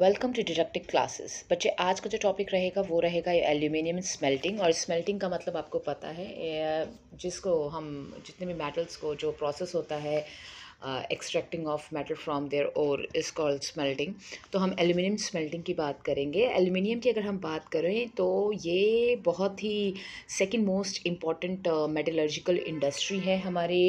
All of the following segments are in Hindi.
वेलकम टू डिडक्टिव क्लासेस बच्चे आज का जो टॉपिक रहेगा वो रहेगा एल्यूमिनियम स्मेल्टिंग और स्मेल्टिंग का मतलब आपको पता है जिसको हम जितने भी मेटल्स को जो प्रोसेस होता है extracting of metal from there और इज़ कॉल्ड स्मेल्टिंग तो हम एलुमिनियम स्मेल्टिंग की बात करेंगे एलुमिनियम की अगर हम बात करें तो ये बहुत ही second most important metallurgical industry है हमारे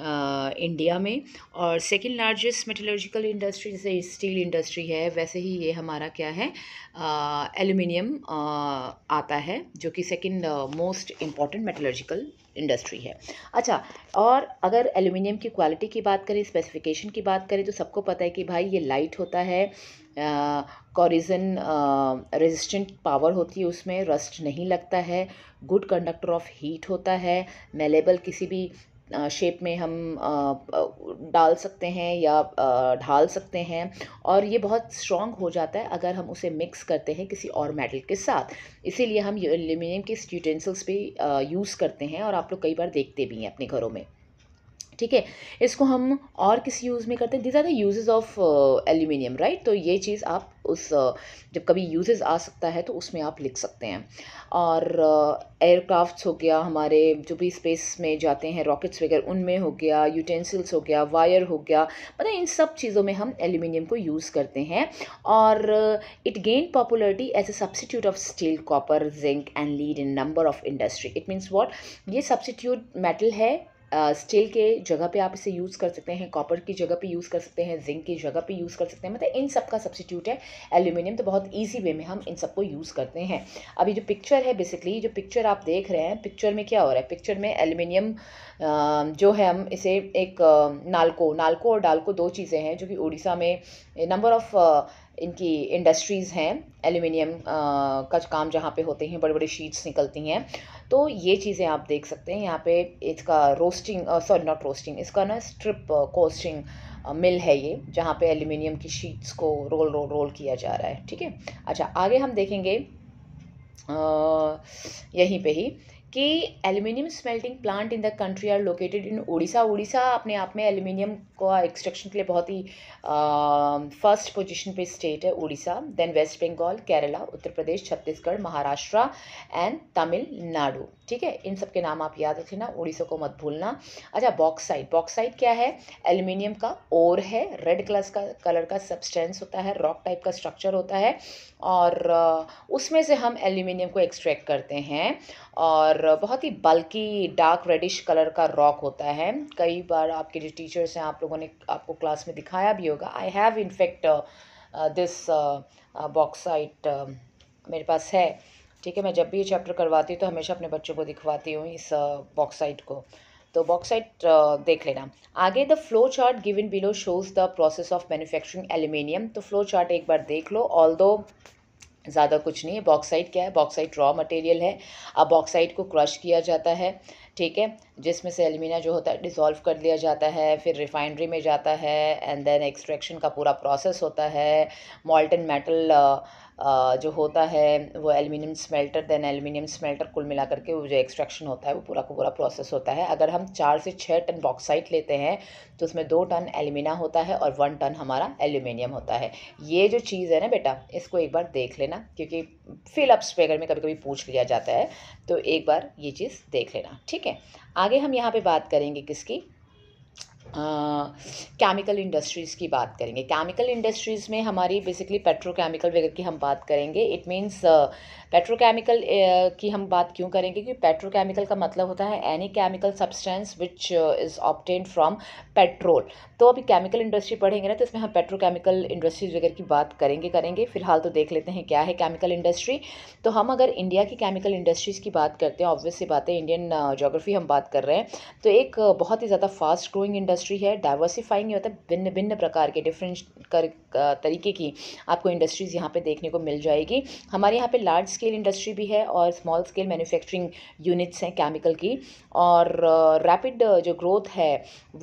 आ, uh, इंडिया में और सेकेंड लार्जेस्ट मेटलर्जिकल इंडस्ट्री जैसे स्टील इंडस्ट्री है वैसे ही ये हमारा क्या है एलुमिनियम uh, uh, आता है जो कि second most important metallurgical industry है अच्छा और अगर एल्यूमिनियम की क्वालिटी की बात करें स्पेसिफिकेशन की बात करें तो सबको पता है कि भाई ये लाइट होता है कॉरिजन रेजिस्टेंट पावर होती है उसमें रस्ट नहीं लगता है गुड कंडक्टर ऑफ हीट होता है मेलेबल किसी भी शेप में हम डाल सकते हैं या ढाल सकते हैं और ये बहुत स्ट्रॉन्ग हो जाता है अगर हम उसे मिक्स करते हैं किसी और मेटल के साथ इसीलिए हम एल्यूमिनियम के यूटेंसिल्स भी यूज़ करते हैं और आप लोग कई बार देखते भी हैं अपने घरों में ठीक है इसको हम और किस यूज़ में करते हैं these are the uses of aluminium right तो ये चीज़ आप उस uh, जब कभी यूजेज़ आ सकता है तो उसमें आप लिख सकते हैं और एयरक्राफ्ट्स uh, हो गया हमारे जो भी स्पेस में जाते हैं रॉकेट्स वगैरह उनमें हो गया यूटेंसिल्स हो गया वायर हो गया मतलब इन सब चीज़ों में हम एल्यूमिनियम को यूज़ करते हैं और it gain popularity as a substitute of steel copper zinc and lead in number of industry it means what ये सब्सिट्यूट मेटल है स्टील के जगह पे आप इसे यूज़ कर सकते हैं कॉपर की जगह पे यूज़ कर सकते हैं जिंक की जगह पे यूज़ कर सकते हैं मतलब इन सब का सब्सिट्यूट है एल्यूमिनियम तो बहुत ईजी वे में हम इन सबको यूज़ करते हैं अभी जो पिक्चर है बेसिकली जो पिक्चर आप देख रहे हैं पिक्चर में क्या हो रहा है पिक्चर में एल्यूमिनियम जो है हम इसे एक नालको नालको और डालको दो चीज़ें हैं जो कि उड़ीसा में नंबर ऑफ़ इनकी इंडस्ट्रीज़ हैं एल्यूमिनियम का काम जहाँ पे होते हैं बड़े बड़े शीट्स निकलती हैं तो ये चीज़ें आप देख सकते हैं यहाँ पे इसका रोस्टिंग सॉरी नॉट रोस्टिंग इसका ना स्ट्रिप कोस्टिंग मिल है ये जहाँ पे एल्यूमिनियम की शीट्स को रोल रोल रोल किया जा रहा है ठीक है अच्छा आगे हम देखेंगे यहीं पे ही कि aluminium smelting plant in the country are located in Orissa Orissa अपने आप में एल्युमिनियम का एक्सट्रैक्शन के लिए बहुत ही फर्स्ट पोजीशन पे स्टेट है उड़ीसा देन वेस्ट बंगाल केरला उत्तर प्रदेश छत्तीसगढ़ महाराष्ट्र एंड तमिलनाडु ठीक है इन सब के नाम आप याद रखें ना उड़ीसा को मत भूलना अच्छा बॉक्साइड बॉक्साइट क्या है एल्युमिनियम का ओर है रेड कलर का कलर का सब्सटेंस होता है रॉक टाइप का स्ट्रक्चर होता है और उसमें से हम एल्युमिनियम को एक्सट्रैक्ट करते हैं और और बहुत ही बल्कि डार्क रेडिश कलर का रॉक होता है कई बार आपके जो टीचर्स हैं आप लोगों ने आपको क्लास में दिखाया भी होगा I have in fact this bauxite मेरे पास है ठीक है मैं जब भी ये चैप्टर करवाती हूँ तो हमेशा अपने बच्चों को दिखवाती हूँ इस बॉक्साइट uh, को तो बॉक्साइट uh, देख लेना आगे the flow chart given below shows the process of manufacturing aluminium तो फ्लो चार्ट एक बार देख लो ऑल दो ज़्यादा कुछ नहीं है बॉक्साइट क्या है बॉक्साइट रॉ मटेरियल है अब बॉक्साइट को क्रश किया जाता है ठीक है जिसमें से एलमिना जो होता है डिसॉल्व कर दिया जाता है फिर रिफाइनरी में जाता है एंड देन एक्सट्रैक्शन का पूरा प्रोसेस होता है मॉल्टन मेटल जो होता है वो aluminium smelter then aluminium smelter कुल मिला करके वो जो एक्सट्रैक्शन होता है वो पूरा का पूरा प्रोसेस होता है अगर हम चार से छः टन बॉक्साइट लेते हैं तो उसमें दो टन एल्युमिना होता है और वन टन हमारा एल्युमिनियम होता है ये जो चीज़ है ना बेटा इसको एक बार देख लेना क्योंकि फिलअप्स वगैरह में कभी कभी पूछ लिया जाता है तो एक बार ये चीज़ देख लेना ठीक है आगे हम यहाँ पर बात करेंगे किसकी केमिकल इंडस्ट्रीज़ की बात करेंगे केमिकल इंडस्ट्रीज़ में हमारी बेसिकली पेट्रोकेमिकल वगैरह की हम बात करेंगे इट मीन्स पेट्रोकेमिकल की हम बात क्यों करेंगे क्योंकि पेट्रोकेमिकल का मतलब होता है any chemical substance which is obtain from petrol तो अभी केमिकल इंडस्ट्री पढ़ेंगे ना तो इसमें हम पेट्रोकेमिकल इंडस्ट्रीज़ वगैरह की बात करेंगे करेंगे फिलहाल तो देख लेते हैं क्या है केमिकल इंडस्ट्री तो हम अगर इंडिया की केमिकल इंडस्ट्रीज़ की बात करते हैं ऑब्वियसली बात है इंडियन जोग्राफी हम बात कर रहे हैं तो एक बहुत ही ज़्यादा फास्ट ग्रोइंग इंडस्ट्री इंडस्ट्री है डाइवर्सिफाइंग है भिन्न भिन्न प्रकार के डिफरेंट कर तरीके की आपको इंडस्ट्रीज़ यहाँ पे देखने को मिल जाएगी हमारे यहाँ पे लार्ज स्केल इंडस्ट्री भी है और स्मॉल स्केल मैन्युफैक्चरिंग यूनिट्स हैं केमिकल की और रैपिड जो ग्रोथ है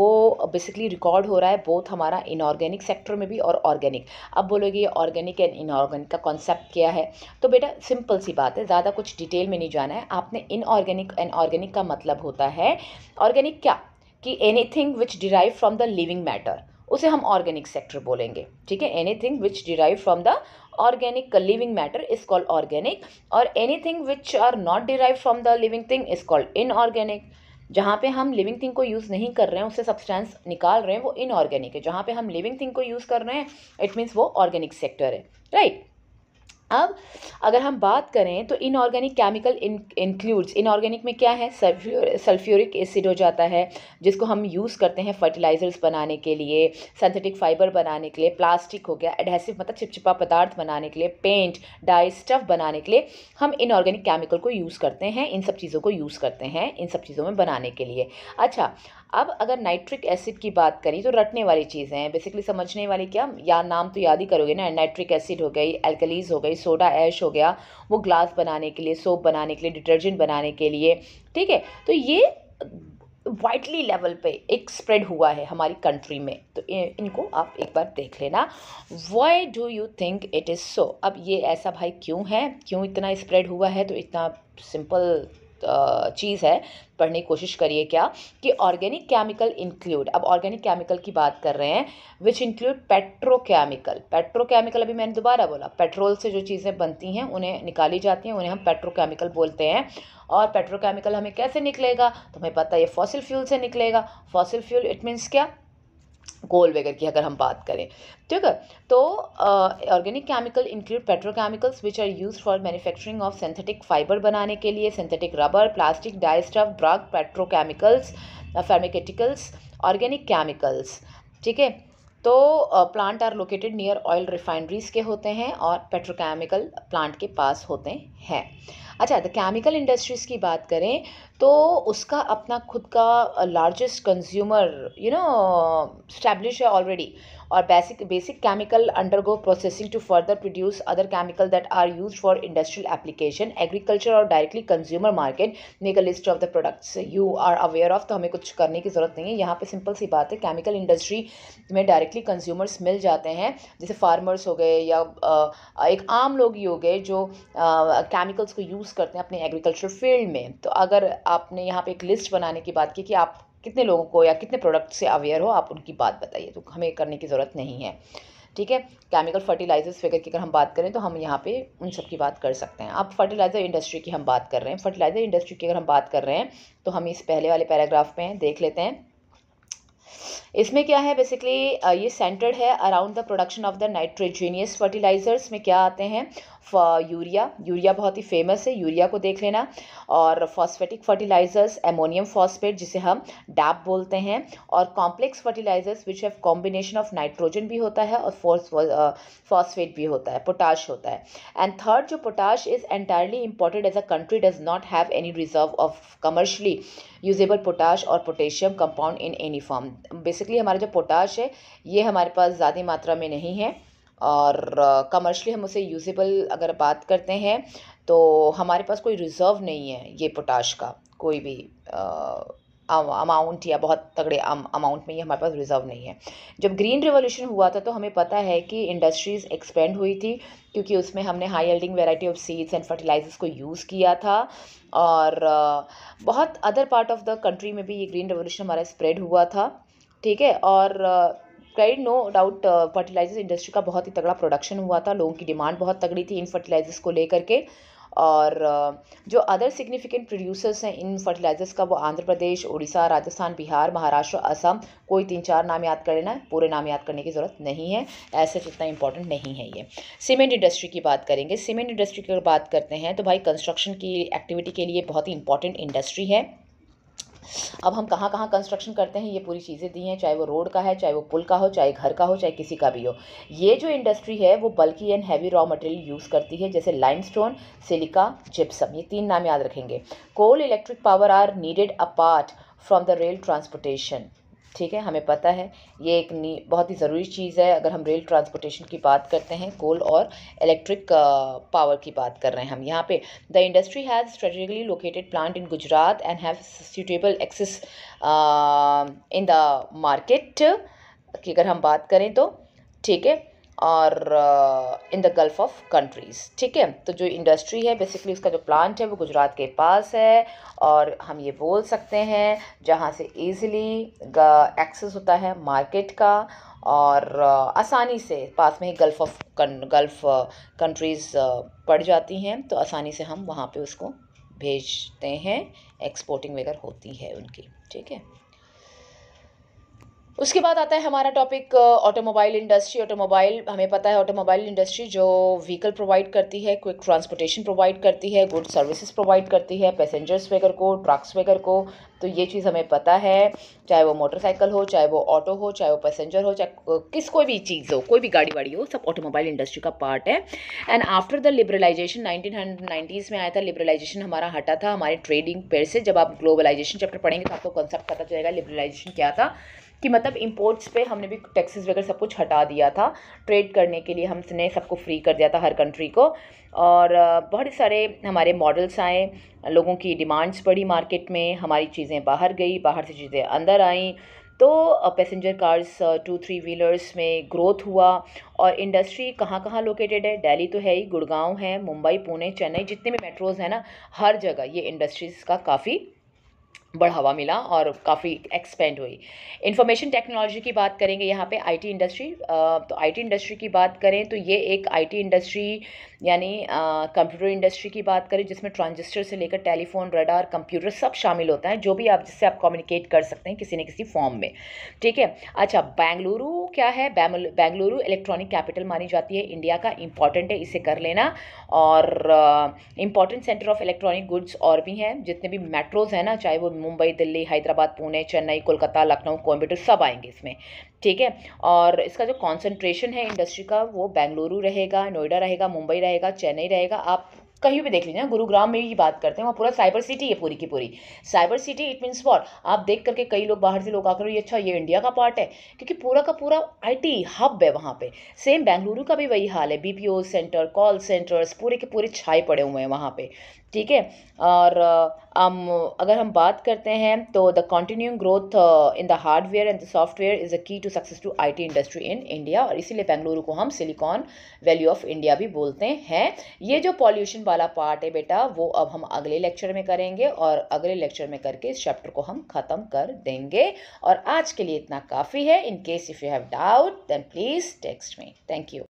वो बेसिकली रिकॉर्ड हो रहा है बोथ हमारा इनऑर्गेनिक सेक्टर में भी और ऑर्गेनिक अब बोलोगे ऑर्गेनिक एंड इनऑर्गेनिक का कॉन्सेप्ट क्या है तो बेटा सिंपल सी बात है ज़्यादा कुछ डिटेल में नहीं जाना है आपने इनऑर्गेनिक एंड ऑर्गेनिक का मतलब होता है ऑर्गेनिक क्या कि anything which derive from the living matter उसे हम ऑर्गेनिक सेक्टर बोलेंगे ठीक है anything which derive from the organic living matter is called organic और anything which are not derive from the living thing is called inorganic जहाँ पे हम लिविंग थिंग को यूज़ नहीं कर रहे हैं उससे सब्सटेंस निकाल रहे हैं वो इनऑर्गेनिक है जहाँ पे हम लिविंग थिंग को यूज़ कर रहे हैं इट मीन्स वो ऑर्गेनिक सेक्टर है राइट right? अब अगर हम बात करें तो इनऑर्गेनिक केमिकल इंक्लूड्स इनऑर्गेनिक में क्या है सल्फ्यूरिक एसिड हो जाता है जिसको हम यूज़ करते हैं फर्टिलाइजर्स बनाने के लिए सिंथेटिक फाइबर बनाने के लिए प्लास्टिक हो गया एडहेसिव मतलब चिपचिपा पदार्थ बनाने के लिए पेंट डाई स्टफ बनाने के लिए हम इनऑर्गेनिक केमिकल को यूज़ करते हैं इन सब चीज़ों को यूज़ करते हैं इन सब चीज़ों में बनाने के लिए अच्छा अब अगर नाइट्रिक एसिड की बात करें तो रटने वाली चीज़ें हैं बेसिकली समझने वाली क्या या नाम तो याद ही करोगे ना नाइट्रिक एसिड हो गई एल्कलीज हो गई सोडा ऐश हो गया वो ग्लास बनाने के लिए सोप बनाने के लिए डिटर्जेंट बनाने के लिए ठीक है तो ये वाइडली लेवल पे एक स्प्रेड हुआ है हमारी कंट्री में तो इनको आप एक बार देख लेना why do you think it is so अब ये ऐसा भाई क्यों है क्यों इतना स्प्रेड हुआ है तो इतना सिंपल चीज़ है पढ़ने की कोशिश करिए क्या कि ऑर्गेनिक केमिकल इंक्लूड अब ऑर्गेनिक केमिकल की बात कर रहे हैं विच इंक्लूड पेट्रोकेमिकल पेट्रोकेमिकल अभी मैंने दोबारा बोला पेट्रोल से जो चीज़ें बनती हैं उन्हें निकाली जाती हैं उन्हें हम पेट्रोकेमिकल बोलते हैं और पेट्रोकेमिकल हमें कैसे निकलेगा तो हमें पता है ये फॉसिल फ्यूल से निकलेगा फॉसिल फ्यूल इट मीन्स क्या कोल वगैरह की अगर हम बात करें ठीक है तो organic chemical include petrochemicals which are use for manufacturing of synthetic fibre बनाने के लिए synthetic rubber plastic dyestuff drug petrochemicals pharmaceuticals organic chemicals ठीक है तो plant are located near oil refineries के होते हैं और पेट्रोकेमिकल प्लांट के पास होते हैं अच्छा द केमिकल इंडस्ट्रीज़ की बात करें तो उसका अपना खुद का largest consumer you know establish है ऑलरेडी और basic basic chemical undergo processing to further produce other chemical that are use for industrial application agriculture और directly consumer market make a list of the products you are aware of तो हमें कुछ करने की ज़रूरत नहीं है यहाँ पे सिंपल सी बात है केमिकल इंडस्ट्री में डायरेक्टली कंज्यूमर्स मिल जाते हैं जैसे फार्मर्स हो गए या एक आम लोग ही हो गए जो केमिकल्स को यूज़ करते हैं अपने एग्रीकल्चर फील्ड में तो अगर आपने यहाँ पे एक लिस्ट बनाने की बात की कि आप कितने लोगों को या कितने प्रोडक्ट से अवेयर हो आप उनकी बात बताइए तो हमें करने की ज़रूरत नहीं है ठीक है केमिकल फर्टिलाइजर्स वगैरह की अगर हम बात करें तो हम यहाँ पे उन सब की बात कर सकते हैं अब फर्टिलाइज़र इंडस्ट्री की हम बात कर रहे हैं फर्टिलाइज़र इंडस्ट्री की अगर हम बात कर रहे हैं तो हम इस पहले वाले पैराग्राफ में देख लेते हैं इसमें क्या है बेसिकली ये सेंटर्ड है around the production of the nitrogenous fertilisers में क्या आते हैं यूरिया यूरिया बहुत ही फेमस है यूरिया को देख लेना और फॉस्फेटिक फर्टिलाइजर्स एमोनियम फॉस्फेट जिसे हम डैप बोलते हैं और complex fertilisers which have combination of nitrogen भी होता है और फॉस्फेट भी होता है पोटाश होता है एंड थर्ड जो potash is entirely important as a country does not have any reserve of commercially usable potash और potassium compound in any form basically हमारा जो पोटाश है ये हमारे पास ज़्यादा मात्रा में नहीं है और कमर्शली हम उसे यूज़ेबल अगर बात करते हैं तो हमारे पास कोई रिज़र्व नहीं है ये पोटाश का कोई भी अमाउंट या बहुत तगड़े अमाउंट में ये हमारे पास रिज़र्व नहीं है जब ग्रीन रिवोल्यूशन हुआ था तो हमें पता है कि इंडस्ट्रीज़ एक्सपेंड हुई थी क्योंकि उसमें हमने high yielding variety of seeds and fertilisers को यूज़ किया था और बहुत other part of the country में भी ये ग्रीन रिवोल्यूशन हमारा स्प्रेड हुआ था ठीक है और कई नो डाउट फर्टिलाइजर्स इंडस्ट्री का बहुत ही तगड़ा प्रोडक्शन हुआ था लोगों की डिमांड बहुत तगड़ी थी इन फर्टिलाइजर्स को लेकर के और uh, जो अदर सिग्निफिकेंट प्रोड्यूसर्स हैं इन फर्टिलाइजर्स का वो आंध्र प्रदेश उड़ीसा राजस्थान बिहार महाराष्ट्र असम कोई तीन चार नाम याद कर लेना पूरे नाम याद करने की ज़रूरत नहीं है ऐसे तो इतना इंपॉर्टेंट नहीं है ये सीमेंट इंडस्ट्री की बात करेंगे सीमेंट इंडस्ट्री की अगर बात करते हैं तो भाई कंस्ट्रक्शन की एक्टिविटी के लिए बहुत ही इंपॉर्टेंट इंडस्ट्री है अब हम कहाँ कहाँ कंस्ट्रक्शन करते हैं ये पूरी चीज़ें दी हैं चाहे वो रोड का है चाहे वो पुल का हो चाहे घर का हो चाहे किसी का भी हो ये जो इंडस्ट्री है वो बल्कि and heavy raw material use करती है जैसे लाइमस्टोन सिलिका जिप्सम ये तीन नाम याद रखेंगे coal electric power are needed apart from the rail transportation ठीक है हमें पता है ये एक बहुत ही ज़रूरी चीज़ है अगर हम रेल ट्रांसपोर्टेशन की बात करते हैं कोल और इलेक्ट्रिक पावर की बात कर रहे हैं हम यहाँ पे the industry has strategically located plant in Gujarat and have suitable access in the market की अगर हम बात करें तो ठीक है और in the gulf of countries ठीक है तो जो इंडस्ट्री है बेसिकली उसका जो प्लांट है वो गुजरात के पास है और हम ये बोल सकते हैं जहाँ से ईज़िली एक्सेस uh, होता है मार्केट का और uh, आसानी से पास में ही गल्फ़ ऑफ गल्फ़ कंट्रीज़ पड़ जाती हैं तो आसानी से हम वहाँ पे उसको भेजते हैं एक्सपोर्टिंग वगैरह होती है उनकी ठीक है उसके बाद आता है हमारा टॉपिक ऑटोमोबाइल इंडस्ट्री ऑटोमोबाइल हमें पता है ऑटोमोबाइल इंडस्ट्री जो व्हीकल प्रोवाइड करती है क्विक ट्रांसपोर्टेशन प्रोवाइड करती है गुड सर्विसेज प्रोवाइड करती है पैसेंजर्स वगैरह को ट्रक्स वगैरह को तो ये चीज़ हमें पता है चाहे वो मोटरसाइकिल हो चाहे वो ऑटो हो चाहे वो पैसेंजर हो चाहे uh, किस कोई भी चीज़ हो कोई भी गाड़ी वाड़ी हो सब ऑटोमोबाइल इंडस्ट्री का पार्ट है and after the liberalisation nineteen में आया था लिबरलाइजेशन हमारा हटा था हमारे ट्रेडिंग पेड़ से जब आप ग्लोबलाइजेशन चैप्टर पढ़ेंगे तो आपको कॉन्सेप्ट पता चलेगा लिबरलाइजेशन क्या था कि मतलब इम्पोर्ट्स पे हमने भी टैक्सेस वगैरह सब कुछ हटा दिया था ट्रेड करने के लिए हमने सबको फ्री कर दिया था हर कंट्री को और बहुत सारे हमारे मॉडल्स आए लोगों की डिमांड्स बढ़ी मार्केट में हमारी चीज़ें बाहर गई बाहर से चीज़ें अंदर आई तो passenger cars two three wheelers में ग्रोथ हुआ और इंडस्ट्री कहाँ कहाँ लोकेटेड है दिल्ली तो है ही गुड़गांव है मुंबई पुणे चेन्नई जितने भी मेट्रोज़ हैं ना हर जगह ये इंडस्ट्रीज़ का काफ़ी बढ़ावा मिला और काफ़ी एक्सपेंड हुई इंफॉर्मेशन टेक्नोलॉजी की बात करेंगे यहाँ पे आईटी इंडस्ट्री तो आईटी इंडस्ट्री की बात करें तो ये एक आईटी इंडस्ट्री यानी कंप्यूटर इंडस्ट्री की बात करें जिसमें ट्रांजिस्टर से लेकर टेलीफोन रडार कंप्यूटर सब शामिल होता है जो भी आप जिससे आप कम्युनिकेट कर सकते हैं किसी न किसी फॉर्म में ठीक है अच्छा बेंगलुरु क्या है बेंगलुरु इलेक्ट्रॉनिक कैपिटल मानी जाती है इंडिया का इंपॉर्टेंट है इसे कर लेना और important centre of electronic goods और भी हैं जितने भी मेट्रोज़ हैं ना चाहे वो मुंबई दिल्ली हैदराबाद पुणे चेन्नई कोलकाता लखनऊ कोयम्बेटर सब आएंगे इसमें ठीक है और इसका जो कॉन्सेंट्रेशन है इंडस्ट्री का वो बेंगलुरु रहेगा नोएडा रहेगा मुंबई रहेगा चेन्नई रहेगा आप कहीं भी देख लीजिए गुरुग्राम में ही बात करते हैं वहाँ पूरा साइबर सिटी है पूरी की पूरी cyber city it means what आप देख करके कई लोग बाहर से लोग आकर ये अच्छा ये इंडिया का पार्ट है क्योंकि पूरा का पूरा आईटी हब है वहाँ पे सेम बेंगलुरु का भी वही हाल है बीपीओ सेंटर कॉल सेंटर्स पूरे के पूरे छाए पड़े हुए हैं वहाँ पे ठीक है और हम अगर हम बात करते हैं तो the continuing growth in the hardware and the software is a key to success to IT industry in India और इसीलिए बेंगलुरु को हम सिलिकॉन वैली ऑफ इंडिया भी बोलते हैं ये जो पॉल्यूशन वाला पार्ट है बेटा वो अब हम अगले लेक्चर में करेंगे और अगले लेक्चर में करके इस चैप्टर को हम ख़त्म कर देंगे और आज के लिए इतना काफ़ी है in case if you have doubt then please text me thank you